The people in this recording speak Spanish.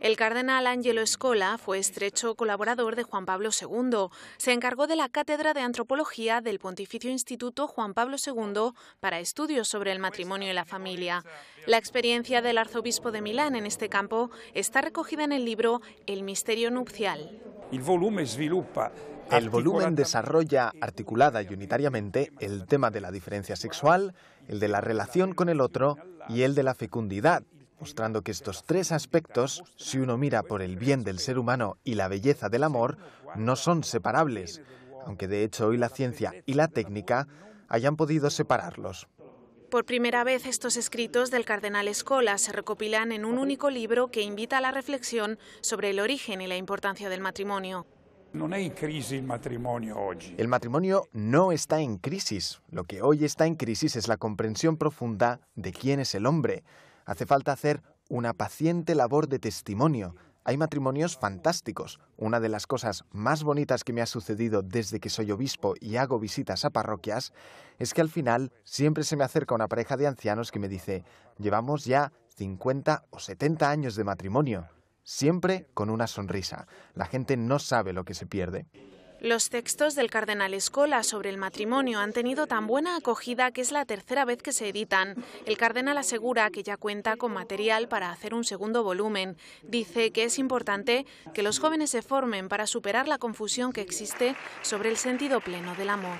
El cardenal Angelo Escola fue estrecho colaborador de Juan Pablo II. Se encargó de la Cátedra de Antropología del Pontificio Instituto Juan Pablo II para estudios sobre el matrimonio y la familia. La experiencia del arzobispo de Milán en este campo está recogida en el libro El misterio nupcial. El volumen el volumen desarrolla articulada y unitariamente el tema de la diferencia sexual, el de la relación con el otro y el de la fecundidad, mostrando que estos tres aspectos, si uno mira por el bien del ser humano y la belleza del amor, no son separables, aunque de hecho hoy la ciencia y la técnica hayan podido separarlos. Por primera vez estos escritos del cardenal Escola se recopilan en un único libro que invita a la reflexión sobre el origen y la importancia del matrimonio. El matrimonio no está en crisis. Lo que hoy está en crisis es la comprensión profunda de quién es el hombre, Hace falta hacer una paciente labor de testimonio. Hay matrimonios fantásticos. Una de las cosas más bonitas que me ha sucedido desde que soy obispo y hago visitas a parroquias es que al final siempre se me acerca una pareja de ancianos que me dice, llevamos ya 50 o 70 años de matrimonio, siempre con una sonrisa. La gente no sabe lo que se pierde. Los textos del cardenal Escola sobre el matrimonio han tenido tan buena acogida que es la tercera vez que se editan. El cardenal asegura que ya cuenta con material para hacer un segundo volumen. Dice que es importante que los jóvenes se formen para superar la confusión que existe sobre el sentido pleno del amor.